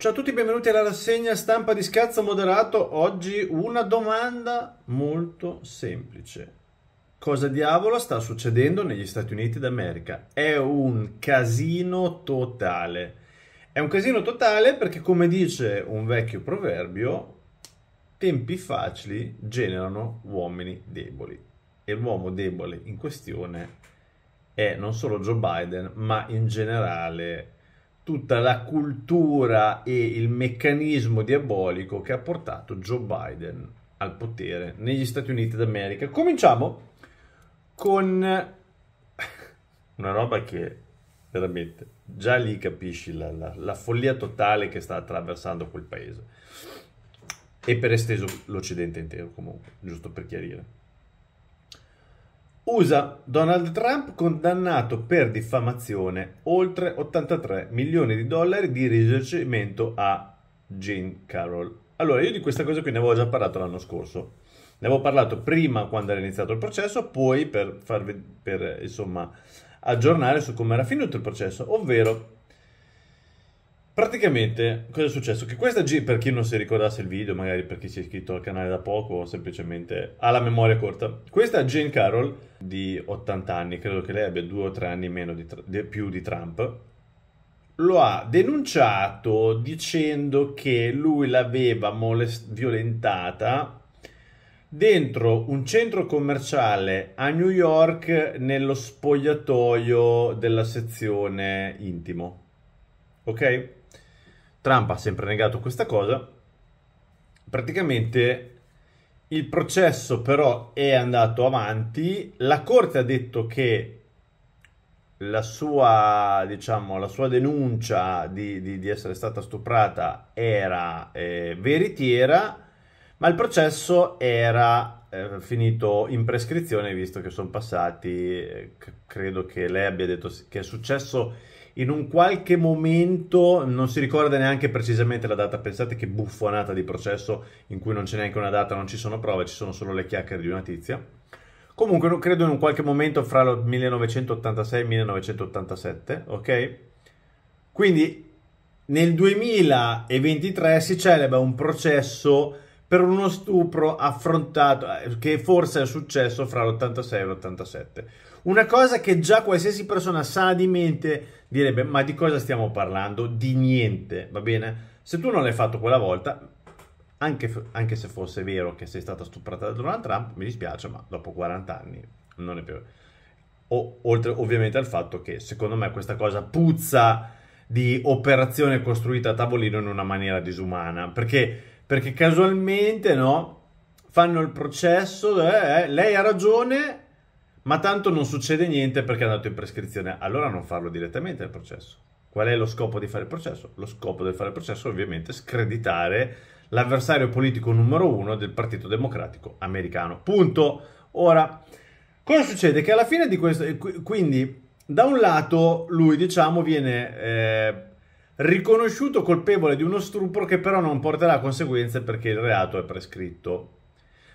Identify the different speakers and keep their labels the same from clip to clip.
Speaker 1: Ciao a tutti, benvenuti alla rassegna stampa di scherzo Moderato. Oggi una domanda molto semplice. Cosa diavolo sta succedendo negli Stati Uniti d'America? È un casino totale. È un casino totale perché, come dice un vecchio proverbio, tempi facili generano uomini deboli. E l'uomo debole in questione è non solo Joe Biden, ma in generale tutta la cultura e il meccanismo diabolico che ha portato Joe Biden al potere negli Stati Uniti d'America. Cominciamo con una roba che veramente già lì capisci la, la, la follia totale che sta attraversando quel paese e per esteso l'Occidente intero comunque, giusto per chiarire. USA, Donald Trump condannato per diffamazione, oltre 83 milioni di dollari di risarcimento a Gene Carroll. Allora, io di questa cosa qui ne avevo già parlato l'anno scorso. Ne avevo parlato prima quando era iniziato il processo, poi per farvi, per insomma, aggiornare su come era finito il processo, ovvero Praticamente, cosa è successo? Che questa G, per chi non si ricordasse il video, magari per chi si è iscritto al canale da poco o semplicemente ha la memoria corta, questa Jane Carroll di 80 anni, credo che lei abbia due o tre anni meno di, di, più di Trump, lo ha denunciato dicendo che lui l'aveva molest- violentata dentro un centro commerciale a New York nello spogliatoio della sezione intimo. Ok? Trump ha sempre negato questa cosa. Praticamente il processo però è andato avanti, la Corte ha detto che la sua, diciamo, la sua denuncia di, di, di, essere stata stuprata era eh, veritiera, ma il processo era eh, finito in prescrizione visto che sono passati, eh, credo che lei abbia detto che è successo in un qualche momento, non si ricorda neanche precisamente la data, pensate che buffonata di processo in cui non c'è neanche una data, non ci sono prove, ci sono solo le chiacchiere di una tizia. Comunque credo in un qualche momento fra il 1986 e il 1987, ok? Quindi nel 2023 si celebra un processo per uno stupro affrontato eh, che forse è successo fra l'86 e l'87. Una cosa che già qualsiasi persona sana di mente direbbe ma di cosa stiamo parlando? Di niente, va bene? Se tu non l'hai fatto quella volta, anche, anche se fosse vero che sei stata stuprata da Donald Trump, mi dispiace, ma dopo 40 anni non è più. O, oltre ovviamente al fatto che secondo me questa cosa puzza di operazione costruita a tavolino in una maniera disumana, perché perché casualmente no, fanno il processo, eh, eh, lei ha ragione, ma tanto non succede niente perché è andato in prescrizione. Allora non farlo direttamente il processo. Qual è lo scopo di fare il processo? Lo scopo del fare il processo è ovviamente screditare l'avversario politico numero uno del Partito Democratico americano. Punto. Ora, cosa succede? Che alla fine di questo... Eh, quindi, da un lato, lui, diciamo, viene... Eh, riconosciuto colpevole di uno stupro che però non porterà conseguenze perché il reato è prescritto.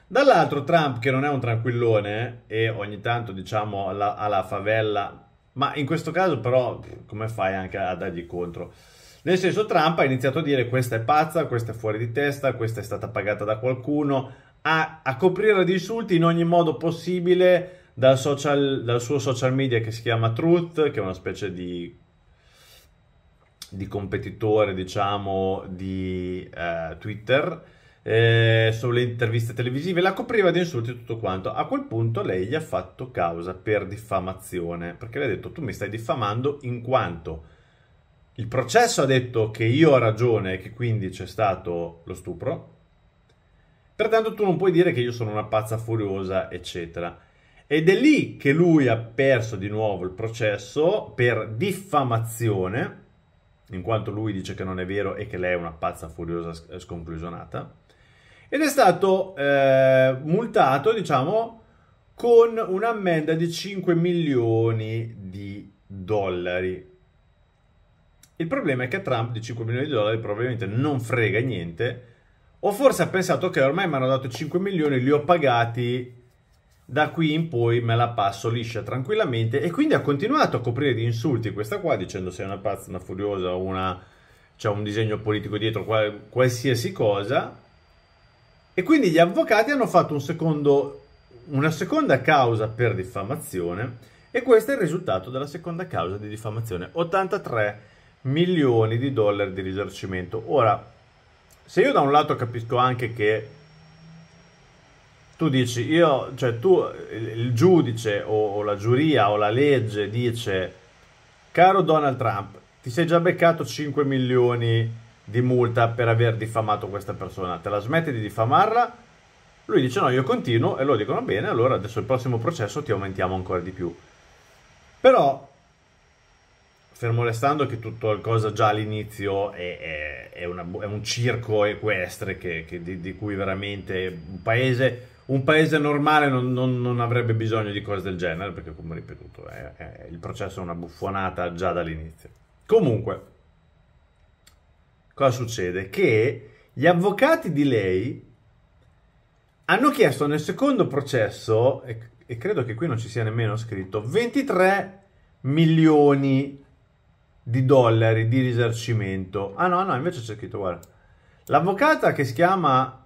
Speaker 1: Dall'altro Trump, che non è un tranquillone e ogni tanto diciamo alla, alla favela, ma in questo caso però come fai anche a dargli contro? Nel senso Trump ha iniziato a dire questa è pazza, questa è fuori di testa, questa è stata pagata da qualcuno, a, a coprire di insulti in ogni modo possibile dal, social, dal suo social media che si chiama Truth, che è una specie di di competitore, diciamo, di eh, Twitter, eh, sulle interviste televisive, la copriva di insulti e tutto quanto. A quel punto lei gli ha fatto causa per diffamazione, perché le ha detto tu mi stai diffamando in quanto il processo ha detto che io ho ragione e che quindi c'è stato lo stupro, pertanto tu non puoi dire che io sono una pazza furiosa, eccetera. Ed è lì che lui ha perso di nuovo il processo per diffamazione in quanto lui dice che non è vero e che lei è una pazza furiosa eh, sconclusionata. Ed è stato eh, multato, diciamo, con un'ammenda di 5 milioni di dollari. Il problema è che Trump di 5 milioni di dollari probabilmente non frega niente, o forse ha pensato che ormai mi hanno dato 5 milioni, li ho pagati da qui in poi me la passo liscia tranquillamente e quindi ha continuato a coprire di insulti questa qua dicendo sei una pazza, una furiosa, una... c'è un disegno politico dietro, qual... qualsiasi cosa. E quindi gli avvocati hanno fatto un secondo, una seconda causa per diffamazione e questo è il risultato della seconda causa di diffamazione, 83 milioni di dollari di risarcimento. Ora, se io da un lato capisco anche che tu dici io, cioè tu, il giudice o, o, la giuria o la legge dice, caro Donald Trump, ti sei già beccato 5 milioni di multa per aver diffamato questa persona, te la smetti di diffamarla? Lui dice no, io continuo e lo dicono bene, allora adesso il prossimo processo ti aumentiamo ancora di più. Però, fermo restando che tutto il cosa già all'inizio è, è, è, una, è un circo equestre che, che di, di cui veramente un paese un paese normale non, non, non, avrebbe bisogno di cose del genere, perché come ripetuto, è, è, il processo è una buffonata già dall'inizio. Comunque, cosa succede? Che gli avvocati di lei hanno chiesto nel secondo processo, e, e credo che qui non ci sia nemmeno scritto, 23 milioni di dollari di risarcimento. Ah no, no, invece c'è scritto, guarda. L'avvocata che si chiama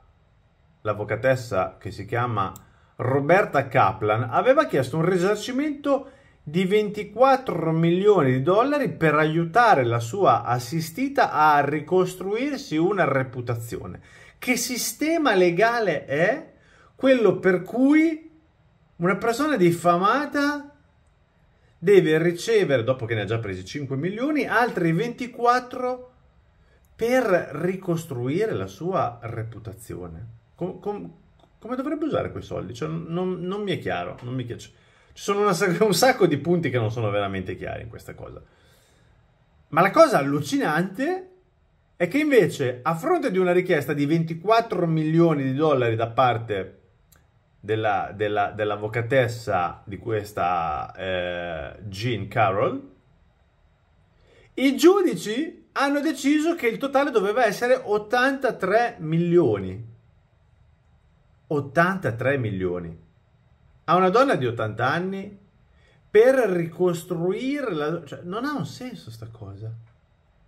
Speaker 1: l'avvocatessa che si chiama Roberta Kaplan, aveva chiesto un risarcimento di 24 milioni di dollari per aiutare la sua assistita a ricostruirsi una reputazione. Che sistema legale è quello per cui una persona diffamata deve ricevere, dopo che ne ha già presi 5 milioni, altri 24 per ricostruire la sua reputazione? com, com, come dovrebbe usare quei soldi? Cioè, non, non, mi è chiaro, non mi piace. Ci sono una, un sacco di punti che non sono veramente chiari in questa cosa. Ma la cosa allucinante è che invece, a fronte di una richiesta di 24 milioni di dollari da parte della, della, dell'avvocatessa di questa eh, Jean Carroll, i giudici hanno deciso che il totale doveva essere 83 milioni. 83 milioni. A una donna di 80 anni per ricostruire la... Cioè, non ha un senso sta cosa.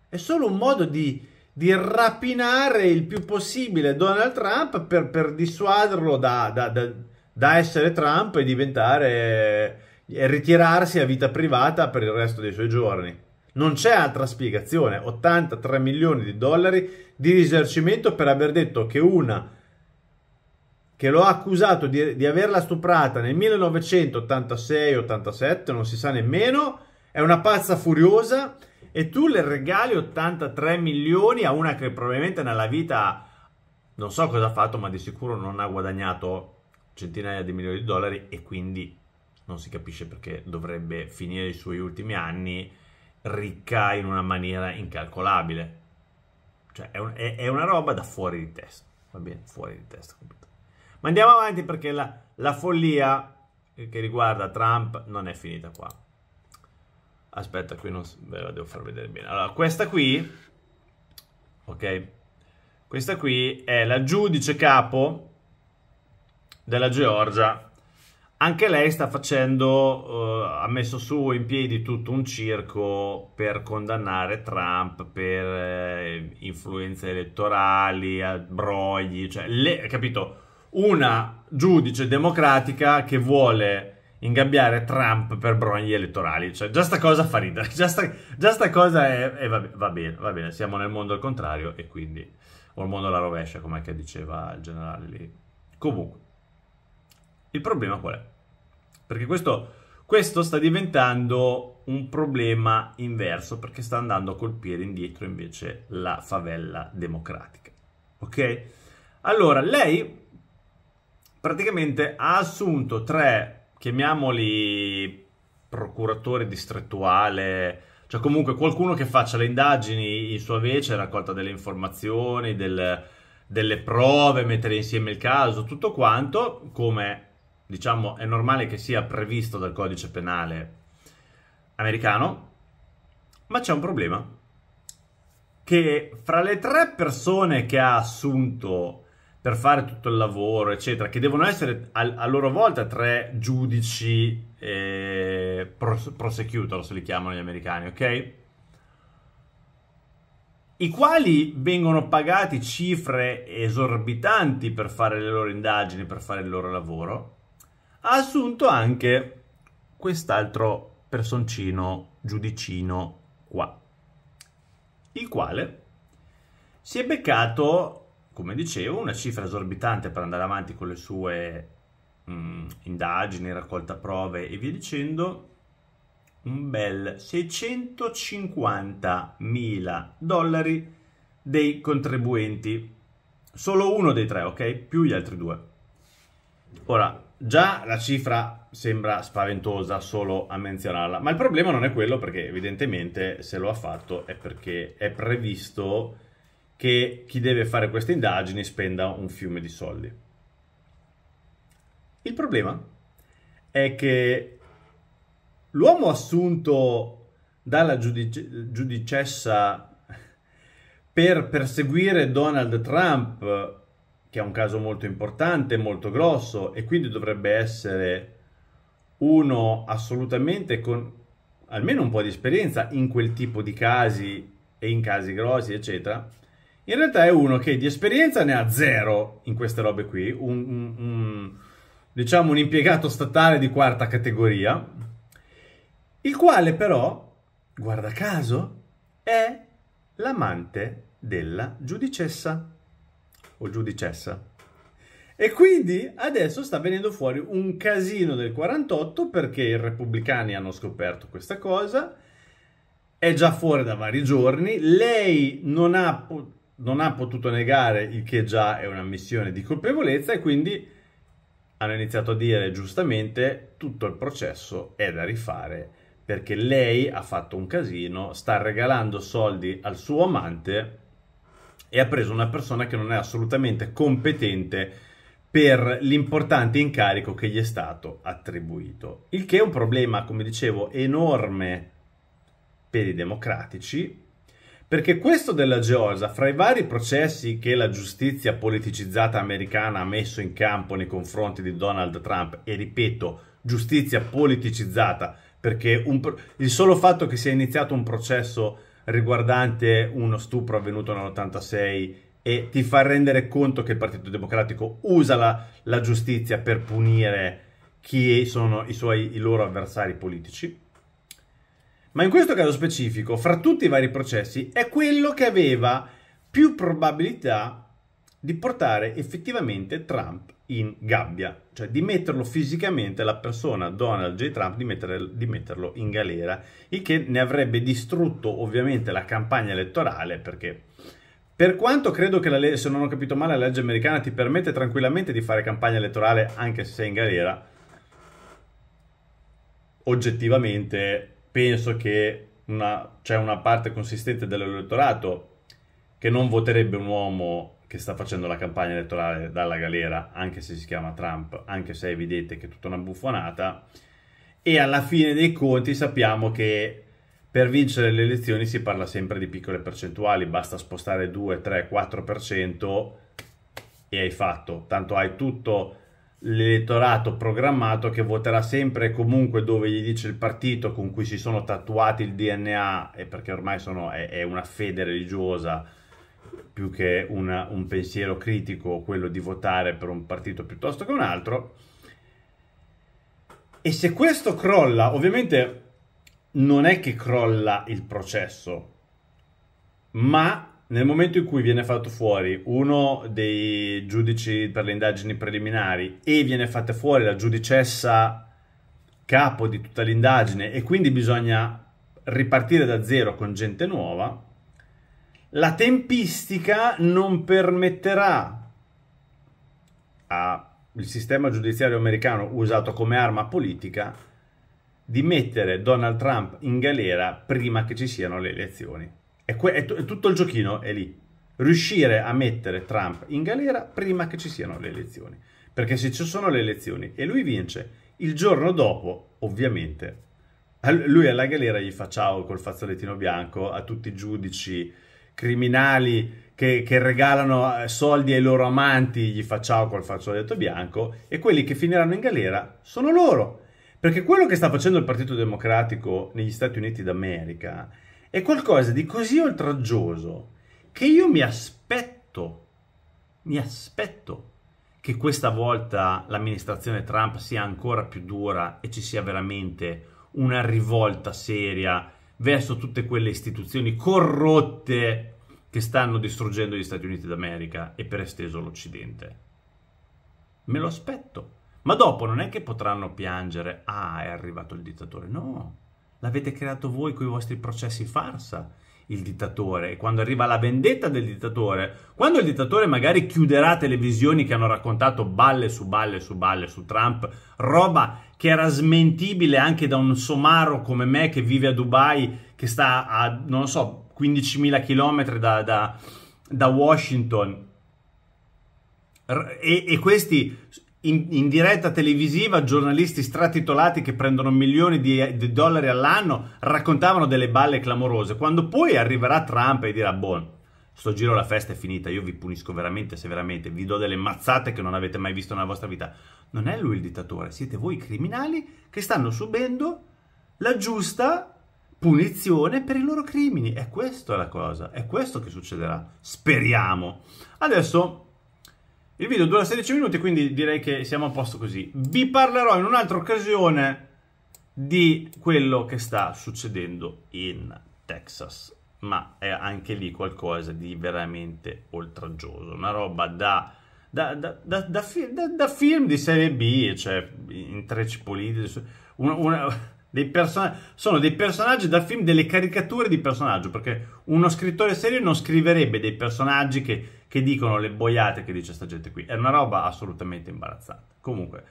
Speaker 1: È solo un modo di, di rapinare il più possibile Donald Trump per, per dissuaderlo da, da, da, da, essere Trump e diventare... e ritirarsi a vita privata per il resto dei suoi giorni. Non c'è altra spiegazione. 83 milioni di dollari di risarcimento per aver detto che una che lo ha accusato di, di averla stuprata nel 1986-87, non si sa nemmeno, è una pazza furiosa e tu le regali 83 milioni a una che probabilmente nella vita non so cosa ha fatto, ma di sicuro non ha guadagnato centinaia di milioni di dollari e quindi non si capisce perché dovrebbe finire i suoi ultimi anni ricca in una maniera incalcolabile. Cioè è, un, è, è una roba da fuori di testa, va bene, fuori di testa. Ma andiamo avanti perché la, la follia che riguarda Trump non è finita qua. Aspetta, qui non ve la devo far vedere bene. Allora, questa qui, ok, questa qui è la giudice capo della Georgia. Anche lei sta facendo, uh, ha messo su in piedi tutto un circo per condannare Trump per eh, influenze elettorali, brogli, cioè, le, capito? una giudice democratica che vuole ingabbiare Trump per brogli elettorali. Cioè, già sta cosa fa ridere. Già sta, già sta cosa è... è va, va, bene, va bene, siamo nel mondo al contrario e quindi... O il mondo alla rovescia, come diceva il generale lì. Comunque, il problema qual è? Perché questo, questo sta diventando un problema inverso, perché sta andando a colpire indietro invece la favella democratica. Ok? Allora, lei praticamente ha assunto tre, chiamiamoli procuratore distrettuale, cioè comunque qualcuno che faccia le indagini in sua vece, raccolta delle informazioni, del, delle prove, mettere insieme il caso, tutto quanto, come diciamo è normale che sia previsto dal codice penale americano, ma c'è un problema, che fra le tre persone che ha assunto per fare tutto il lavoro, eccetera, che devono essere a, a loro volta tre giudici eh, prosecutor, se li chiamano gli americani, ok? I quali vengono pagati cifre esorbitanti per fare le loro indagini, per fare il loro lavoro, ha assunto anche quest'altro personcino giudicino qua, il quale si è beccato come dicevo, una cifra esorbitante per andare avanti con le sue mh, mm, indagini, raccolta prove e via dicendo, un bel 650 mila dollari dei contribuenti, solo uno dei tre, ok? Più gli altri due. Ora, già la cifra sembra spaventosa solo a menzionarla, ma il problema non è quello perché evidentemente se lo ha fatto è perché è previsto che chi deve fare queste indagini spenda un fiume di soldi. Il problema è che l'uomo assunto dalla giudice, giudicessa per perseguire Donald Trump, che è un caso molto importante, molto grosso, e quindi dovrebbe essere uno assolutamente con almeno un po' di esperienza in quel tipo di casi e in casi grossi, eccetera, in realtà è uno che di esperienza ne ha zero in queste robe qui, un, un, un, diciamo un impiegato statale di quarta categoria, il quale però, guarda caso, è l'amante della giudicessa o giudicessa. E quindi adesso sta venendo fuori un casino del 48 perché i repubblicani hanno scoperto questa cosa, è già fuori da vari giorni, lei non ha non ha potuto negare il che già è una missione di colpevolezza e quindi hanno iniziato a dire giustamente tutto il processo è da rifare perché lei ha fatto un casino, sta regalando soldi al suo amante e ha preso una persona che non è assolutamente competente per l'importante incarico che gli è stato attribuito. Il che è un problema, come dicevo, enorme per i democratici perché questo della Georgia, fra i vari processi che la giustizia politicizzata americana ha messo in campo nei confronti di Donald Trump, e ripeto, giustizia politicizzata, perché un, il solo fatto che sia iniziato un processo riguardante uno stupro avvenuto nell'86 e ti fa rendere conto che il Partito Democratico usa la, la giustizia per punire chi sono i, suoi, i loro avversari politici ma in questo caso specifico, fra tutti i vari processi, è quello che aveva più probabilità di portare effettivamente Trump in gabbia, cioè di metterlo fisicamente, la persona Donald J. Trump, di, mettere, di metterlo in galera, il che ne avrebbe distrutto ovviamente la campagna elettorale perché... Per quanto credo che la legge, se non ho capito male, la legge americana ti permette tranquillamente di fare campagna elettorale anche se sei in galera, oggettivamente penso che una, c'è una parte consistente dell'elettorato che non voterebbe un uomo che sta facendo la campagna elettorale dalla galera, anche se si chiama Trump, anche se è evidente che è tutta una buffonata, e alla fine dei conti sappiamo che per vincere le elezioni si parla sempre di piccole percentuali, basta spostare 2, 3, 4% e hai fatto, tanto hai tutto l'elettorato programmato che voterà sempre e comunque dove gli dice il partito con cui si sono tatuati il DNA, e perché ormai sono, è, è, una fede religiosa più che una, un pensiero critico, quello di votare per un partito piuttosto che un altro. E se questo crolla, ovviamente non è che crolla il processo, ma nel momento in cui viene fatto fuori uno dei giudici per le indagini preliminari e viene fatta fuori la giudicessa capo di tutta l'indagine e quindi bisogna ripartire da zero con gente nuova, la tempistica non permetterà al sistema giudiziario americano usato come arma politica di mettere Donald Trump in galera prima che ci siano le elezioni è, que- è, t- è tutto il giochino è lì. Riuscire a mettere Trump in galera prima che ci siano le elezioni. Perché se ci sono le elezioni e lui vince, il giorno dopo, ovviamente, lui alla galera gli fa ciao col fazzolettino bianco a tutti i giudici criminali che, che, regalano eh, soldi ai loro amanti, gli fa ciao col fazzoletto bianco e quelli che finiranno in galera sono loro. Perché quello che sta facendo il Partito Democratico negli Stati Uniti d'America è è qualcosa di così oltraggioso che io mi aspetto, mi aspetto che questa volta l'amministrazione Trump sia ancora più dura e ci sia veramente una rivolta seria verso tutte quelle istituzioni corrotte che stanno distruggendo gli Stati Uniti d'America e per esteso l'Occidente. Me lo aspetto. Ma dopo non è che potranno piangere, ah, è arrivato il dittatore. No, l'avete creato voi con i vostri processi farsa, il dittatore. E quando arriva la vendetta del dittatore, quando il dittatore magari chiuderà televisioni che hanno raccontato balle su balle su balle su Trump, roba che era smentibile anche da un somaro come me che vive a Dubai, che sta a, non so, 15.000 km da, da, da Washington. E, e, questi in, in, diretta televisiva giornalisti stratitolati che prendono milioni di, di, dollari all'anno raccontavano delle balle clamorose, quando poi arriverà Trump e dirà, buon, sto giro la festa è finita, io vi punisco veramente severamente, vi do delle mazzate che non avete mai visto nella vostra vita. Non è lui il dittatore, siete voi i criminali che stanno subendo la giusta punizione per i loro crimini. È questa la cosa, è questo che succederà. Speriamo. Adesso il video dura 16 minuti, quindi direi che siamo a posto così. Vi parlerò in un'altra occasione di quello che sta succedendo in Texas, ma è anche lì qualcosa di veramente oltraggioso, una roba da... Da, da, da, da, film di serie B, cioè intrecci politici, una, una, dei person- sono dei personaggi da film, delle caricature di personaggio, perché uno scrittore serio non scriverebbe dei personaggi che, che dicono le boiate che dice sta gente qui. È una roba assolutamente imbarazzante. Comunque,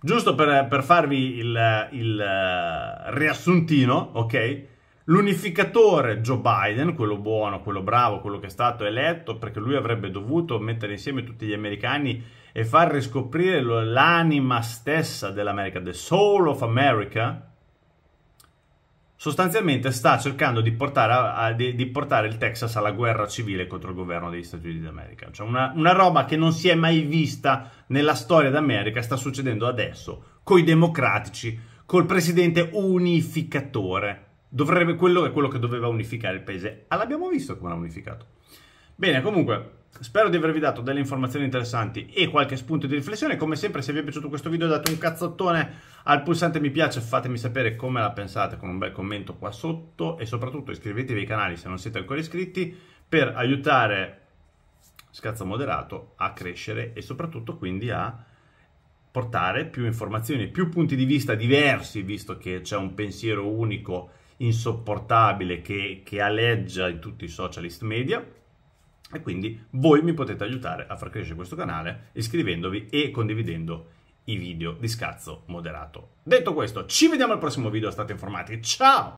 Speaker 1: giusto per, per farvi il, il uh, riassuntino, ok? L'unificatore Joe Biden, quello buono, quello bravo, quello che è stato eletto, perché lui avrebbe dovuto mettere insieme tutti gli americani e far riscoprire l'anima stessa dell'America, the soul of America, sostanzialmente sta cercando di portare, a, a, di, di portare, il Texas alla guerra civile contro il governo degli Stati Uniti d'America. Cioè una, una, roba che non si è mai vista nella storia d'America sta succedendo adesso, con i democratici, col presidente unificatore. Dovrebbe, quello è quello che doveva unificare il paese. Ah, l'abbiamo visto come l'ha unificato. Bene, comunque, Spero di avervi dato delle informazioni interessanti e qualche spunto di riflessione. Come sempre, se vi è piaciuto questo video, date un cazzottone al pulsante mi piace fatemi sapere come la pensate con un bel commento qua sotto e soprattutto iscrivetevi ai canali se non siete ancora iscritti per aiutare Scazzo Moderato a crescere e soprattutto quindi a portare più informazioni, più punti di vista diversi, visto che c'è un pensiero unico insopportabile che, che aleggia in tutti i socialist media. E quindi voi mi potete aiutare a far crescere questo canale iscrivendovi e condividendo i video di scazzo moderato. Detto questo, ci vediamo al prossimo video, state informati, ciao!